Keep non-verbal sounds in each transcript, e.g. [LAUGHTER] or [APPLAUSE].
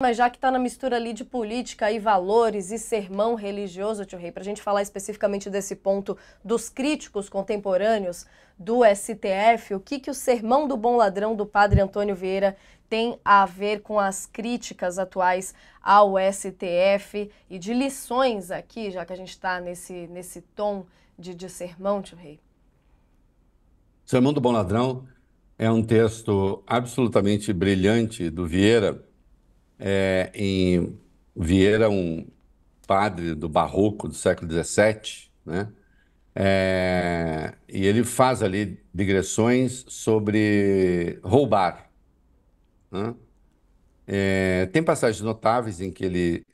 Mas já que está na mistura ali de política e valores e sermão religioso, tio Rei, para a gente falar especificamente desse ponto dos críticos contemporâneos do STF, o que, que o sermão do bom ladrão do padre Antônio Vieira tem a ver com as críticas atuais ao STF e de lições aqui, já que a gente está nesse, nesse tom de, de sermão, tio Rei? Sermão do bom ladrão é um texto absolutamente brilhante do Vieira é, em Vieira, um padre do barroco do século XVII, né? É, e ele faz ali digressões sobre roubar. Né? É, tem passagens notáveis em que ele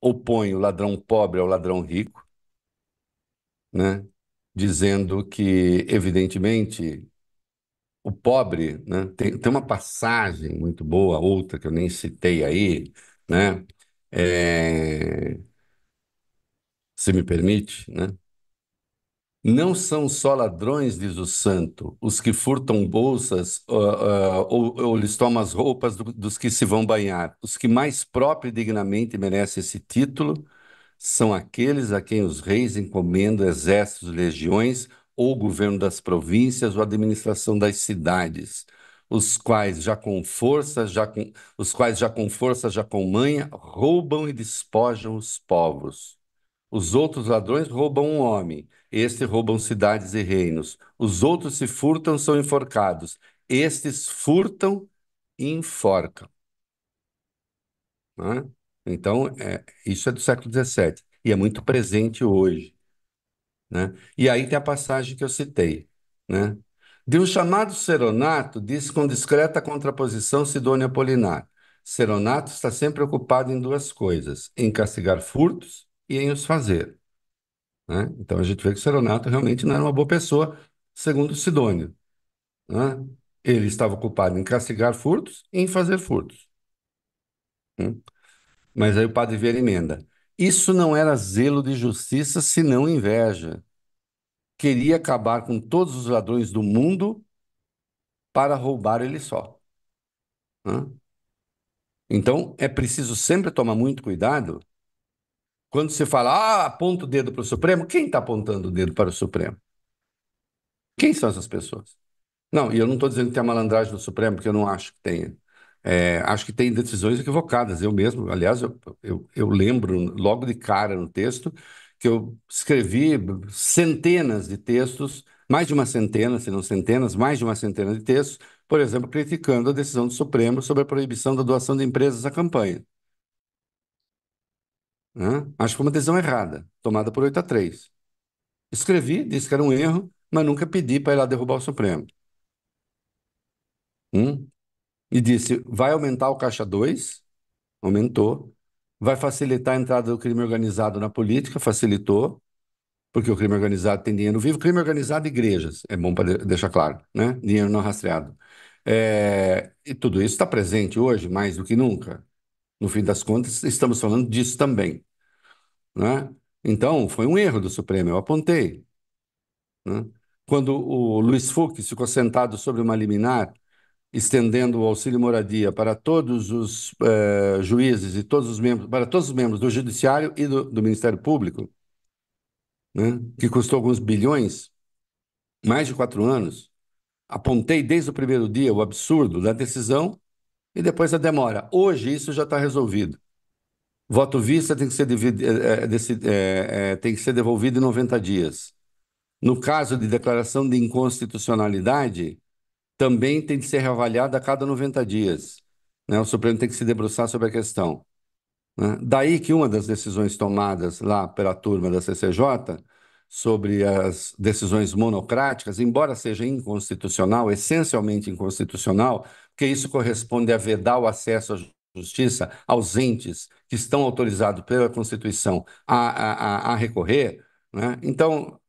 opõe o ladrão pobre ao ladrão rico, né? dizendo que, evidentemente, o pobre, né? Tem, tem uma passagem muito boa, outra que eu nem citei aí, né? É, se me permite, né? Não são só ladrões, diz o santo, os que furtam bolsas uh, uh, ou, ou, lhes tomam as roupas do, dos que se vão banhar. Os que mais próprio e dignamente merecem esse título são aqueles a quem os reis encomendam exércitos, legiões o governo das províncias ou a administração das cidades, os quais já com força, já com, os quais já com força, já com manha, roubam e despojam os povos. Os outros ladrões roubam um homem, estes roubam cidades e reinos. Os outros se furtam, são enforcados. Estes furtam e enforcam. Né? Então, é, isso é do século XVII e é muito presente hoje. Né? E aí tem a passagem que eu citei. Né? De um chamado seronato, diz com discreta contraposição Sidônio Apolinar. Seronato está sempre ocupado em duas coisas, em castigar furtos e em os fazer. Né? Então a gente vê que o seronato realmente não era uma boa pessoa, segundo Sidônio. Né? Ele estava ocupado em castigar furtos e em fazer furtos. Né? Mas aí o padre Vieira emenda. Isso não era zelo de justiça, senão inveja. Queria acabar com todos os ladrões do mundo para roubar ele só. Né? Então, é preciso sempre tomar muito cuidado quando se fala, ah, aponta o dedo para o Supremo. Quem está apontando o dedo para o Supremo? Quem são essas pessoas? Não, e eu não estou dizendo que tem a malandragem do Supremo, porque eu não acho que tenha. É, acho que tem decisões equivocadas. Eu mesmo, aliás, eu, eu, eu, lembro logo de cara no texto que eu escrevi centenas de textos, mais de uma centena, se não centenas, mais de uma centena de textos, por exemplo, criticando a decisão do Supremo sobre a proibição da doação de empresas à campanha. Né? Acho que foi uma decisão errada, tomada por 8 a 3. Escrevi, disse que era um erro, mas nunca pedi para ir lá derrubar o Supremo. Hum? e disse: vai aumentar o caixa 2, aumentou. Vai facilitar a entrada do crime organizado na política, facilitou, porque o crime organizado tem dinheiro vivo. Crime organizado, igrejas, é bom para deixar claro, né? Dinheiro não rastreado. É, e tudo isso está presente hoje, mais do que nunca. No fim das contas, estamos falando disso também. Né? Então, foi um erro do Supremo, eu apontei. Né? Quando o Luiz Fux ficou sentado sobre uma liminar estendendo o auxílio moradia para todos os eh, juízes e todos os membros, para todos os membros do Judiciário e do, do Ministério Público, né, que custou alguns bilhões, mais de quatro anos, apontei desde o primeiro dia o absurdo da decisão e depois a demora. Hoje isso já está resolvido. Voto vista tem que ser, devido, é, é, é, tem que ser devolvido em 90 dias. No caso de declaração de inconstitucionalidade, também tem de ser reavaliada a cada 90 dias. Né? O Supremo tem que se debruçar sobre a questão. Né? Daí que uma das decisões tomadas lá pela turma da CCJ sobre as decisões monocráticas, embora seja inconstitucional, essencialmente inconstitucional, porque isso corresponde a vedar o acesso à justiça aos entes que estão autorizados pela Constituição a, a, a recorrer, né? então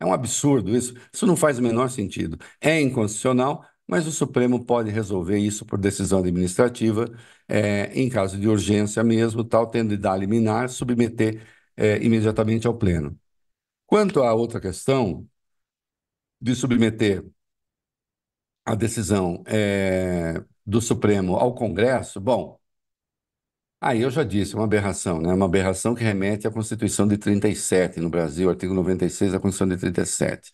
é um absurdo isso. Isso não faz o menor sentido. É inconstitucional, mas o Supremo pode resolver isso por decisão administrativa, é, em caso de urgência mesmo, tal, tendo de dar liminar, submeter é, imediatamente ao Pleno. Quanto à outra questão de submeter a decisão é, do Supremo ao Congresso, bom, aí eu já disse, é uma aberração, né? Uma aberração que remete à Constituição de 37 no Brasil, artigo 96 da Constituição de 37.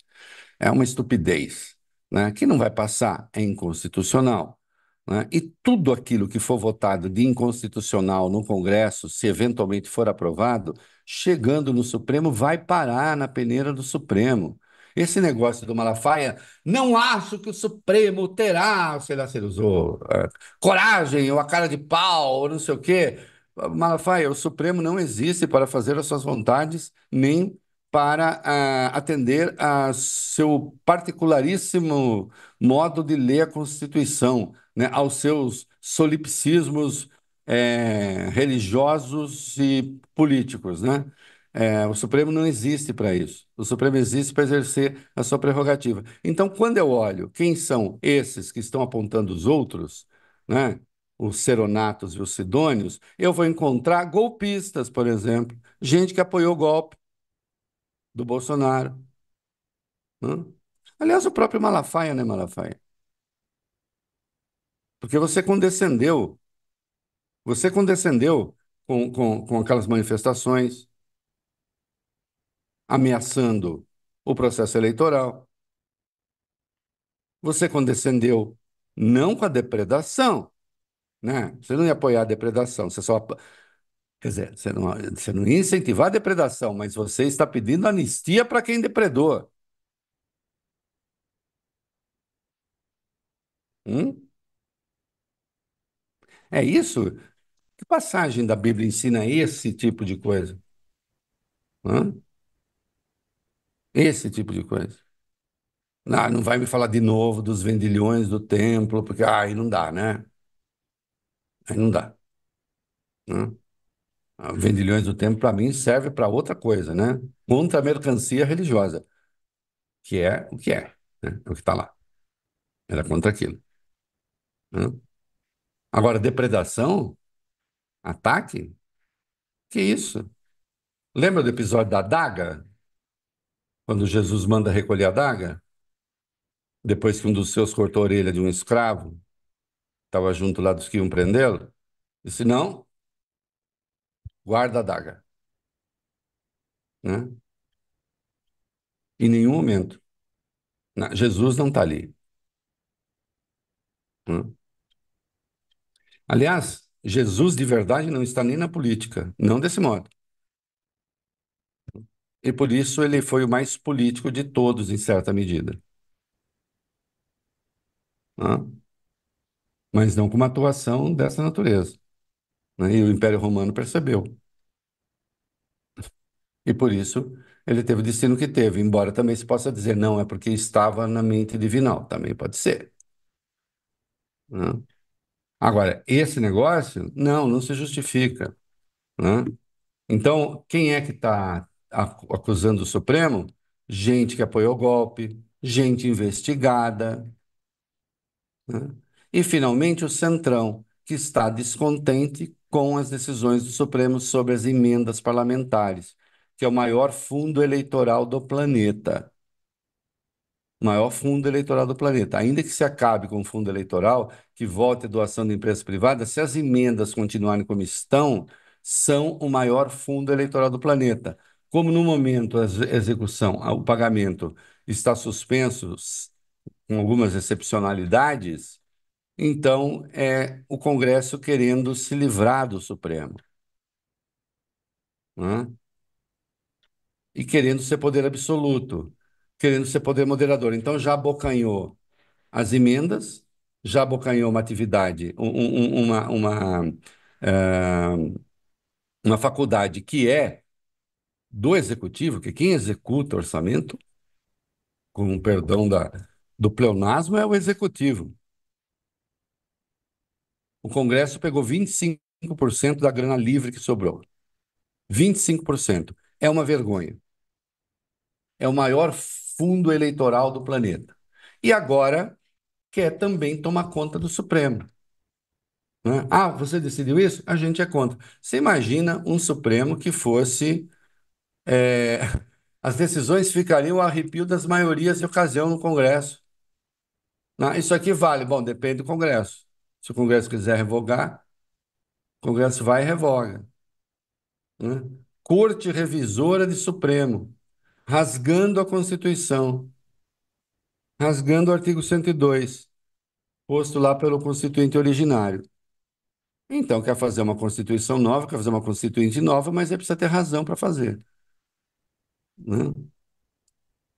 É uma estupidez né, que não vai passar é inconstitucional. Né? E tudo aquilo que for votado de inconstitucional no Congresso, se eventualmente for aprovado, chegando no Supremo, vai parar na peneira do Supremo. Esse negócio do Malafaia, não acho que o Supremo terá, sei lá se ele usou, é, coragem ou a cara de pau, ou não sei o quê. Malafaia, o Supremo não existe para fazer as suas vontades, nem para ah, atender a seu particularíssimo modo de ler a Constituição, né, aos seus solipsismos eh, religiosos e políticos, né? Eh, o Supremo não existe para isso. O Supremo existe para exercer a sua prerrogativa. Então, quando eu olho quem são esses que estão apontando os outros, né? os seronatos e os sidônios, eu vou encontrar golpistas, por exemplo, gente que apoiou o golpe, do Bolsonaro. Né? Aliás, o próprio Malafaia, né, Malafaia? Porque você condescendeu, você condescendeu com, com, com aquelas manifestações, ameaçando o processo eleitoral. Você condescendeu não com a depredação, né? Você não ia apoiar a depredação, você só Quer dizer, você não, você não ia incentivar a depredação, mas você está pedindo anistia para quem depredou. Hum? É isso? Que passagem da Bíblia ensina esse tipo de coisa? Hã? Esse tipo de coisa. Não, ah, não vai me falar de novo dos vendilhões do templo, porque ah, aí não dá, né? Aí não dá. não ah, vendilhões do tempo, para mim, serve para outra coisa, né? Contra a mercancia religiosa, que é o que é, né? é o que está lá. Era contra aquilo. Né? Agora, depredação, ataque, que isso? Lembra do episódio da adaga? Quando Jesus manda recolher a adaga? Depois que um dos seus cortou a orelha de um escravo, estava junto lá dos que iam prendê-lo? Disse, não, guarda a Né? Em nenhum momento. Não, Jesus não está ali. Né? Aliás, Jesus de verdade não está nem na política, não desse modo. E por isso ele foi o mais político de todos, em certa medida. Mas não com uma atuação dessa natureza. Né? E o Império Romano percebeu. E por isso ele teve o destino que teve, embora também se possa dizer, não, é porque estava na mente divinal, também pode ser. Né? Agora, esse negócio, não, não se justifica. Né? Então, quem é que está acusando o Supremo? Gente que apoiou o golpe, gente investigada. Né? E, finalmente, o Centrão, que está descontente com as decisões do Supremo sobre as emendas parlamentares que é o maior fundo eleitoral do planeta. Maior fundo eleitoral do planeta. Ainda que se acabe com o fundo eleitoral, que volte a doação de empresas privadas, se as emendas continuarem como estão, são o maior fundo eleitoral do planeta. Como no momento a execução, o pagamento está suspenso, com algumas excepcionalidades, então é o Congresso querendo se livrar do Supremo. Né? e querendo ser poder absoluto, querendo ser poder moderador. Então já abocanhou as emendas, já abocanhou uma atividade, um, um, uma, uma, uh, uma faculdade que é do executivo, que quem executa o orçamento, com perdão da, do pleonasmo, é o executivo. O Congresso pegou 25% da grana livre que sobrou. 25%. É uma vergonha é o maior fundo eleitoral do planeta. E agora quer também tomar conta do Supremo. Né? Ah, você decidiu isso? A gente é contra. Você imagina um Supremo que fosse. É, [LAUGHS] as decisões ficariam ao arrepio das maiorias de ocasião no Congresso. Né? Isso aqui vale. Bom, depende do Congresso. Se o Congresso quiser revogar, o Congresso vai e revoga. Né? Corte Revisora de Supremo rasgando a Constituição, rasgando o artigo 102, posto lá pelo constituinte originário. Então, quer fazer uma Constituição nova, quer fazer uma Constituinte nova, mas aí precisa ter razão para fazer. Né?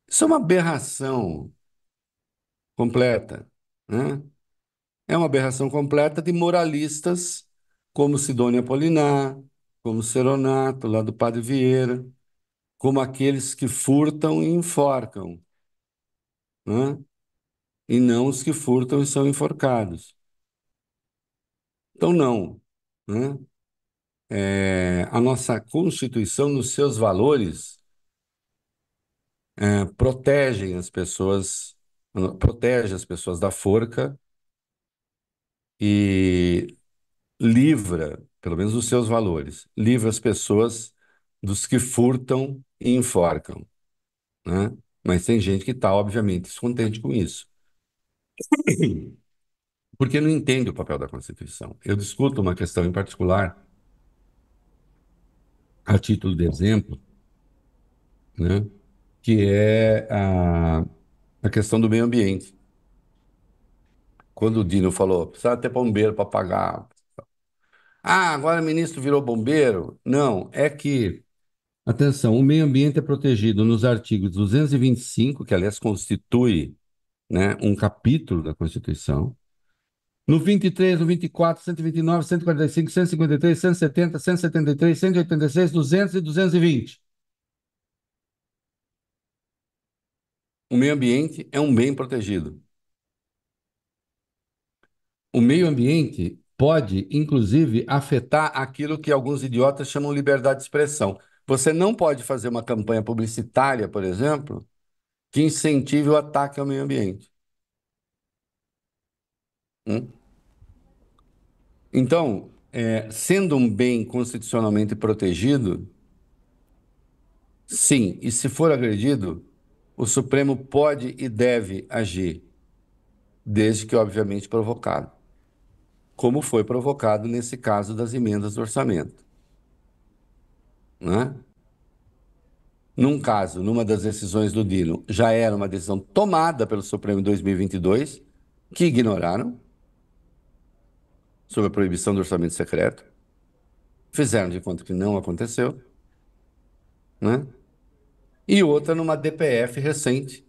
Isso é uma aberração completa. Né? É uma aberração completa de moralistas como Sidônia Polinar, como Seronato, lá do Padre Vieira, como aqueles que furtam e enforcam, né? e não os que furtam e são enforcados. Então, não. Né? É, a nossa Constituição, nos seus valores, é, protegem as pessoas, protege as pessoas da forca e livra, pelo menos os seus valores, livra as pessoas dos que furtam e enforcam, né? Mas tem gente que está, obviamente, descontente com isso. Porque não entende o papel da Constituição. Eu discuto uma questão em particular, a título de exemplo, né? que é a, a questão do meio ambiente. Quando o Dino falou, precisa ter bombeiro para pagar. Ah, agora o ministro virou bombeiro. Não, é que Atenção, o meio ambiente é protegido nos artigos 225, que aliás constitui né, um capítulo da Constituição, no 23, no 24, 129, 145, 153, 170, 173, 186, 200 e 220. O meio ambiente é um bem protegido. O meio ambiente pode, inclusive, afetar aquilo que alguns idiotas chamam liberdade de expressão. Você não pode fazer uma campanha publicitária, por exemplo, que incentive o ataque ao meio ambiente. Hum? Então, é, sendo um bem constitucionalmente protegido, sim, e se for agredido, o Supremo pode e deve agir, desde que, obviamente, provocado, como foi provocado nesse caso das emendas do orçamento né? num caso, numa das decisões do Dino, já era uma decisão tomada pelo Supremo em 2022, que ignoraram, sobre a proibição do orçamento secreto, fizeram de conta que não aconteceu, né? e outra numa DPF recente,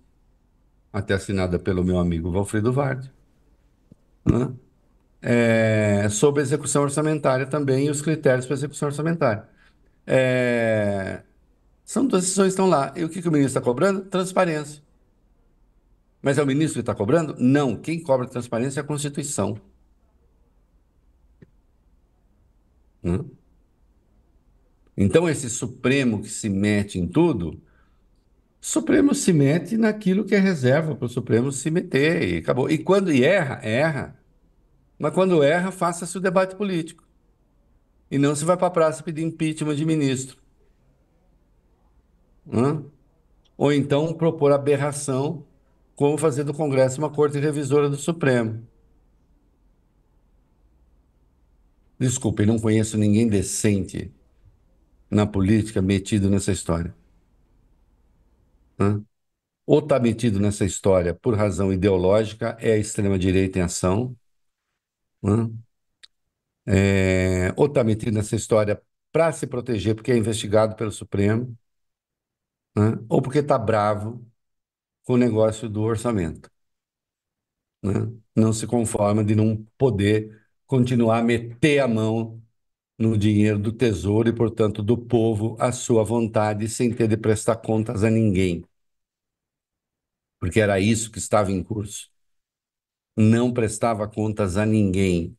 até assinada pelo meu amigo Valfrido Vardi, né? é, sobre execução orçamentária também e os critérios para execução orçamentária. É... São decisões que estão lá. E o que, que o ministro está cobrando? Transparência. Mas é o ministro que está cobrando? Não. Quem cobra transparência é a Constituição. Hum? Então, esse Supremo que se mete em tudo, Supremo se mete naquilo que é reserva para o Supremo se meter e acabou. E quando erra, erra. Mas quando erra, faça-se o debate político. E não se vai para a praça pedir impeachment de ministro. Hã? Ou então propor aberração, como fazer do Congresso uma corte revisora do Supremo. Desculpe, não conheço ninguém decente na política metido nessa história. Hã? Ou está metido nessa história por razão ideológica, é a extrema-direita em ação, hã? é, ou está metido nessa história para se proteger porque é investigado pelo Supremo, né? ou porque está bravo com o negócio do orçamento. Né? Não se conforma de não poder continuar a meter a mão no dinheiro do tesouro e, portanto, do povo à sua vontade, sem ter de prestar contas a ninguém. Porque era isso que estava em curso. Não prestava contas a ninguém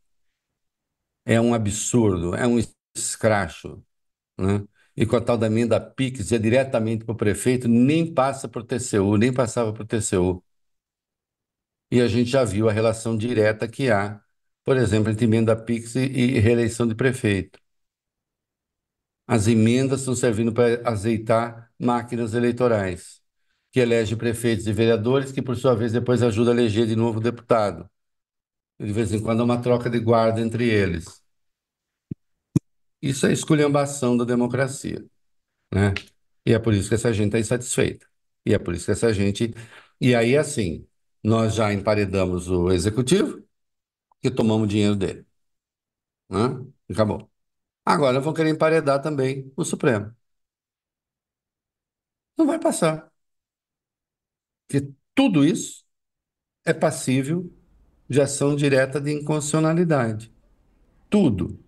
é um absurdo, é um escracho. Né? E com a tal da emenda PIX, ia diretamente para o prefeito, nem passa para o TCU, nem passava para o TCU. E a gente já viu a relação direta que há, por exemplo, entre emenda PIX e, reeleição de prefeito. As emendas estão servindo para azeitar máquinas eleitorais, que elege prefeitos e vereadores, que por sua vez depois ajuda a eleger de novo deputado. De vez em quando há é uma troca de guarda entre eles. Isso é esculhambação da democracia, né? E é por isso que essa gente está é insatisfeita. E é por isso que essa gente... E aí, assim, nós já emparedamos o executivo e tomamos o dinheiro dele. Né? Acabou. Agora vão querer emparedar também o Supremo. Não vai passar. Porque tudo isso é passível de ação direta de inconstitucionalidade. Tudo.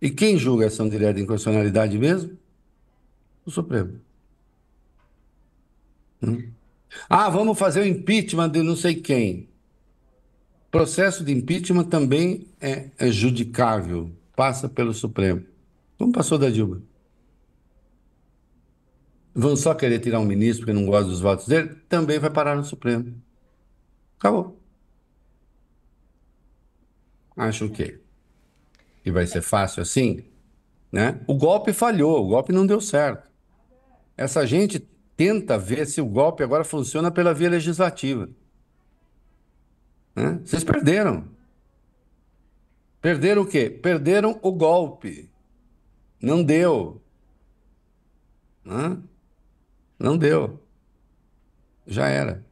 E quem julga ação direta de inconstitucionalidade mesmo? O Supremo. Hum? Ah, vamos fazer o impeachment de não sei quem. Processo de impeachment também é, é, judicável, passa pelo Supremo. Como passou da Dilma? Vão só querer tirar um ministro porque não gosta dos votos dele? Também vai parar no Supremo. Acabou. Acham que, que vai ser fácil assim? Né? O golpe falhou, o golpe não deu certo. Essa gente tenta ver se o golpe agora funciona pela via legislativa. Né? Vocês perderam. Perderam o quê? Perderam o golpe. Não deu. Né? Não deu. Já era.